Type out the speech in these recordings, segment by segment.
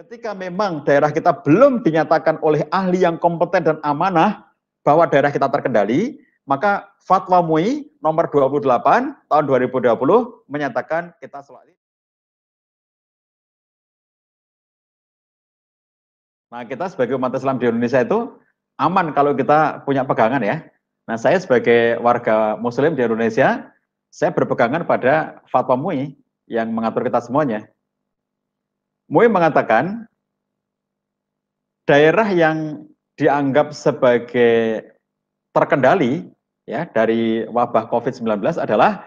Ketika memang daerah kita belum dinyatakan oleh ahli yang kompeten dan amanah bahwa daerah kita terkendali, maka fatwa MUI nomor 28 tahun 2020 menyatakan kita selalu Nah, kita sebagai umat Islam di Indonesia itu aman kalau kita punya pegangan ya. Nah, saya sebagai warga muslim di Indonesia, saya berpegangan pada fatwa MUI yang mengatur kita semuanya. Mui mengatakan daerah yang dianggap sebagai terkendali ya dari wabah COVID-19 adalah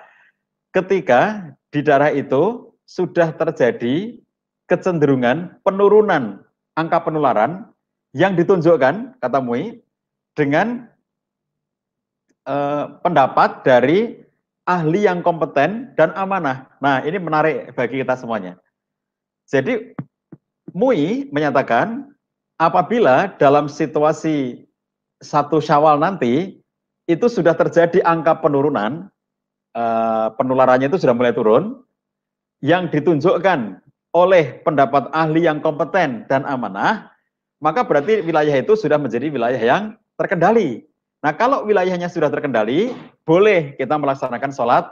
ketika di daerah itu sudah terjadi kecenderungan penurunan angka penularan yang ditunjukkan kata Mui dengan eh, pendapat dari ahli yang kompeten dan amanah. Nah, ini menarik bagi kita semuanya. Jadi MUI menyatakan apabila dalam situasi satu Syawal nanti itu sudah terjadi angka penurunan eh, penularannya itu sudah mulai turun yang ditunjukkan oleh pendapat ahli yang kompeten dan amanah, maka berarti wilayah itu sudah menjadi wilayah yang terkendali. Nah, kalau wilayahnya sudah terkendali, boleh kita melaksanakan sholat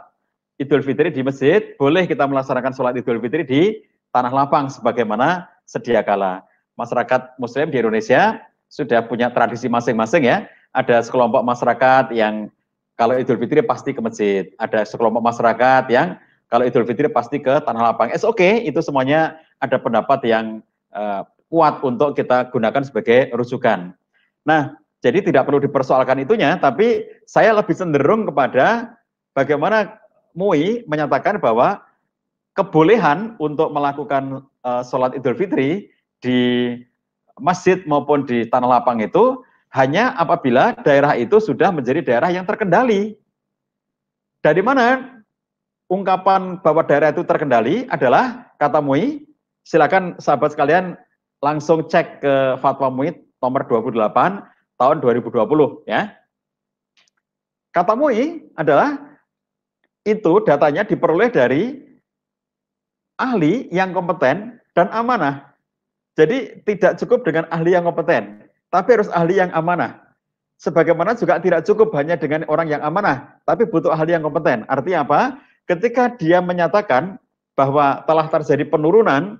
Idul Fitri di masjid, boleh kita melaksanakan sholat Idul Fitri di tanah lapang sebagaimana sedia kala. Masyarakat muslim di Indonesia sudah punya tradisi masing-masing ya. Ada sekelompok masyarakat yang kalau Idul Fitri pasti ke masjid. Ada sekelompok masyarakat yang kalau Idul Fitri pasti ke tanah lapang. oke, okay, itu semuanya ada pendapat yang uh, kuat untuk kita gunakan sebagai rujukan. Nah, jadi tidak perlu dipersoalkan itunya, tapi saya lebih cenderung kepada bagaimana MUI menyatakan bahwa kebolehan untuk melakukan uh, sholat idul fitri di masjid maupun di tanah lapang itu hanya apabila daerah itu sudah menjadi daerah yang terkendali. Dari mana ungkapan bahwa daerah itu terkendali adalah kata MUI, silakan sahabat sekalian langsung cek ke fatwa MUI nomor 28 tahun 2020 ya. Kata MUI adalah itu datanya diperoleh dari ahli yang kompeten dan amanah. Jadi tidak cukup dengan ahli yang kompeten, tapi harus ahli yang amanah. Sebagaimana juga tidak cukup hanya dengan orang yang amanah, tapi butuh ahli yang kompeten. Artinya apa? Ketika dia menyatakan bahwa telah terjadi penurunan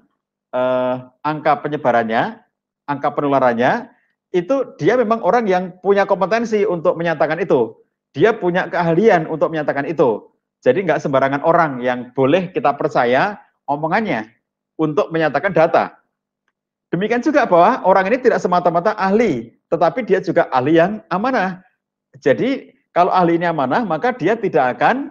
eh, angka penyebarannya, angka penularannya, itu dia memang orang yang punya kompetensi untuk menyatakan itu. Dia punya keahlian untuk menyatakan itu. Jadi nggak sembarangan orang yang boleh kita percaya omongannya untuk menyatakan data. Demikian juga bahwa orang ini tidak semata-mata ahli, tetapi dia juga ahli yang amanah. Jadi kalau ahli ini amanah, maka dia tidak akan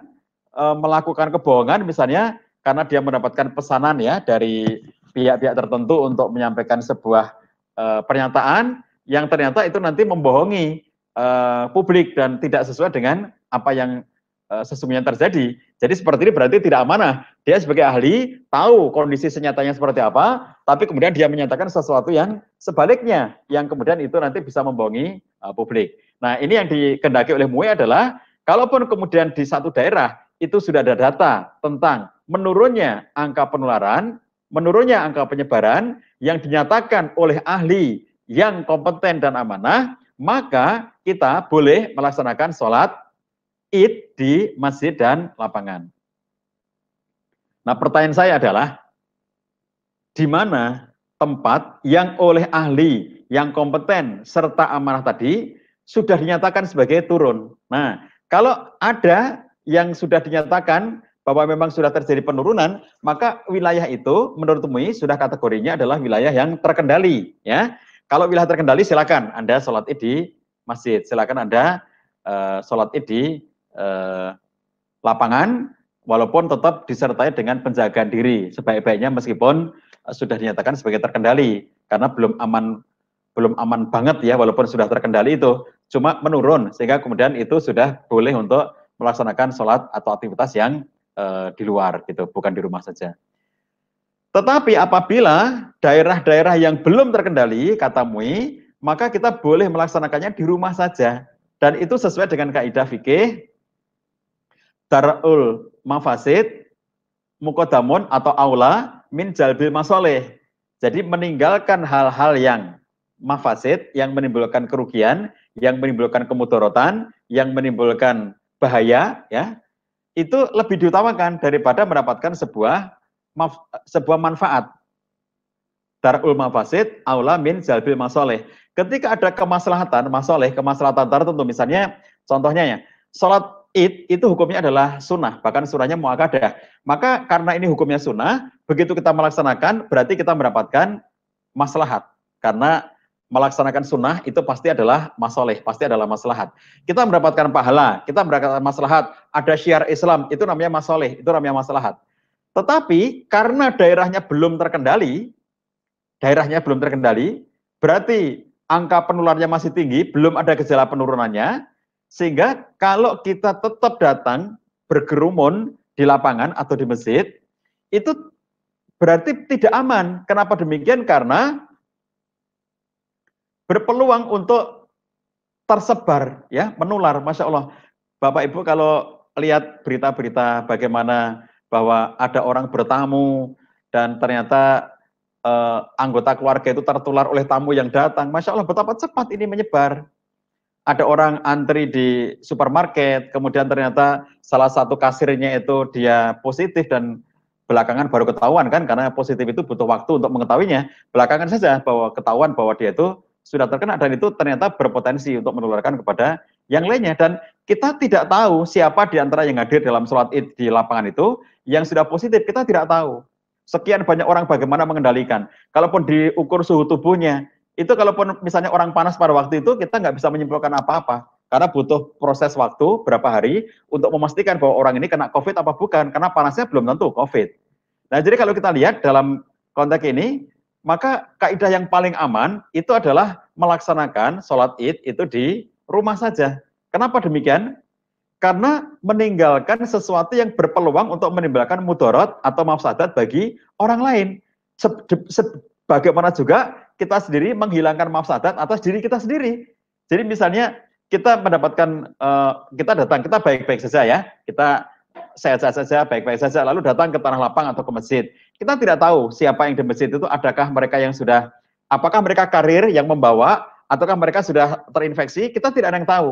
e, melakukan kebohongan misalnya karena dia mendapatkan pesanan ya dari pihak-pihak tertentu untuk menyampaikan sebuah e, pernyataan yang ternyata itu nanti membohongi e, publik dan tidak sesuai dengan apa yang e, sesungguhnya terjadi. Jadi seperti ini berarti tidak amanah. Dia sebagai ahli tahu kondisi senyatanya seperti apa, tapi kemudian dia menyatakan sesuatu yang sebaliknya, yang kemudian itu nanti bisa membohongi uh, publik. Nah, ini yang dikendaki oleh MUI adalah, kalaupun kemudian di satu daerah itu sudah ada data tentang menurunnya angka penularan, menurunnya angka penyebaran yang dinyatakan oleh ahli yang kompeten dan amanah, maka kita boleh melaksanakan sholat id di masjid dan lapangan. Nah, pertanyaan saya adalah di mana tempat yang oleh ahli yang kompeten serta amanah tadi sudah dinyatakan sebagai turun. Nah, kalau ada yang sudah dinyatakan bahwa memang sudah terjadi penurunan, maka wilayah itu menurut MUI sudah kategorinya adalah wilayah yang terkendali, ya. Kalau wilayah terkendali silakan Anda sholat Id di masjid, silakan Anda uh, sholat Id di uh, lapangan walaupun tetap disertai dengan penjagaan diri sebaik-baiknya meskipun eh, sudah dinyatakan sebagai terkendali karena belum aman belum aman banget ya walaupun sudah terkendali itu cuma menurun sehingga kemudian itu sudah boleh untuk melaksanakan sholat atau aktivitas yang e, di luar gitu bukan di rumah saja. Tetapi apabila daerah-daerah yang belum terkendali kata MUI maka kita boleh melaksanakannya di rumah saja dan itu sesuai dengan kaidah fikih darul mafasid mukodamun atau aula min jalbil masoleh. Jadi meninggalkan hal-hal yang mafasid, yang menimbulkan kerugian, yang menimbulkan kemudorotan, yang menimbulkan bahaya, ya itu lebih diutamakan daripada mendapatkan sebuah sebuah manfaat. Darul mafasid aula min jalbil masoleh. Ketika ada kemaslahatan, masoleh, kemaslahatan tertentu, misalnya contohnya ya, sholat id itu hukumnya adalah sunnah, bahkan sunnahnya muakadah. Maka karena ini hukumnya sunnah, begitu kita melaksanakan berarti kita mendapatkan maslahat. Karena melaksanakan sunnah itu pasti adalah masoleh, pasti adalah maslahat. Kita mendapatkan pahala, kita mendapatkan maslahat, ada syiar Islam, itu namanya masoleh, itu namanya maslahat. Tetapi karena daerahnya belum terkendali, daerahnya belum terkendali, berarti angka penularnya masih tinggi, belum ada gejala penurunannya, sehingga kalau kita tetap datang bergerumun di lapangan atau di masjid, itu berarti tidak aman. Kenapa demikian? Karena berpeluang untuk tersebar, ya, menular. Masya Allah, Bapak Ibu kalau lihat berita-berita bagaimana bahwa ada orang bertamu dan ternyata eh, anggota keluarga itu tertular oleh tamu yang datang, masya Allah betapa cepat ini menyebar ada orang antri di supermarket, kemudian ternyata salah satu kasirnya itu dia positif dan belakangan baru ketahuan kan karena positif itu butuh waktu untuk mengetahuinya. Belakangan saja bahwa ketahuan bahwa dia itu sudah terkena dan itu ternyata berpotensi untuk menularkan kepada yang lainnya dan kita tidak tahu siapa di antara yang hadir dalam sholat id di lapangan itu yang sudah positif kita tidak tahu. Sekian banyak orang bagaimana mengendalikan. Kalaupun diukur suhu tubuhnya, itu kalaupun misalnya orang panas pada waktu itu kita nggak bisa menyimpulkan apa-apa karena butuh proses waktu berapa hari untuk memastikan bahwa orang ini kena COVID apa bukan karena panasnya belum tentu COVID. Nah jadi kalau kita lihat dalam konteks ini maka kaidah yang paling aman itu adalah melaksanakan sholat id itu di rumah saja. Kenapa demikian? Karena meninggalkan sesuatu yang berpeluang untuk menimbulkan mudorot atau mafsadat bagi orang lain. sebagaimana juga kita sendiri menghilangkan mafsadat atas diri kita sendiri. Jadi misalnya kita mendapatkan uh, kita datang kita baik-baik saja ya, kita sehat-sehat saja, baik-baik saja lalu datang ke tanah lapang atau ke masjid. Kita tidak tahu siapa yang di masjid itu adakah mereka yang sudah apakah mereka karir yang membawa ataukah mereka sudah terinfeksi, kita tidak ada yang tahu.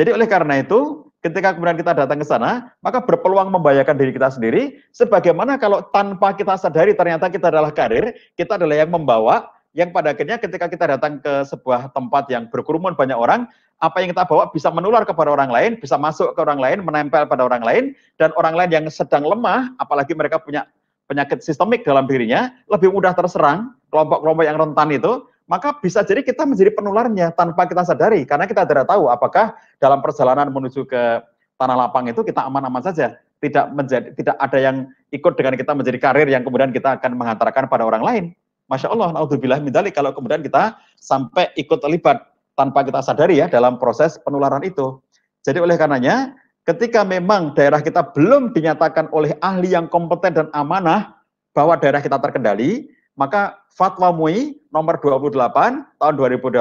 Jadi oleh karena itu ketika kemudian kita datang ke sana, maka berpeluang membahayakan diri kita sendiri. Sebagaimana kalau tanpa kita sadari ternyata kita adalah karir, kita adalah yang membawa, yang pada akhirnya ketika kita datang ke sebuah tempat yang berkerumun banyak orang, apa yang kita bawa bisa menular kepada orang lain, bisa masuk ke orang lain, menempel pada orang lain, dan orang lain yang sedang lemah, apalagi mereka punya penyakit sistemik dalam dirinya, lebih mudah terserang, kelompok-kelompok yang rentan itu, maka bisa jadi kita menjadi penularnya tanpa kita sadari karena kita tidak tahu apakah dalam perjalanan menuju ke tanah lapang itu kita aman-aman saja tidak menjadi tidak ada yang ikut dengan kita menjadi karir yang kemudian kita akan mengantarkan pada orang lain Masya Allah, naudzubillah min kalau kemudian kita sampai ikut terlibat tanpa kita sadari ya dalam proses penularan itu. Jadi oleh karenanya, ketika memang daerah kita belum dinyatakan oleh ahli yang kompeten dan amanah bahwa daerah kita terkendali, maka Fatwa MUI nomor 28 tahun 2020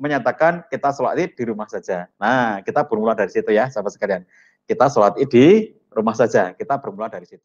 menyatakan kita sholat id di rumah saja. Nah, kita bermula dari situ ya, sahabat sekalian. Kita sholat id di rumah saja, kita bermula dari situ.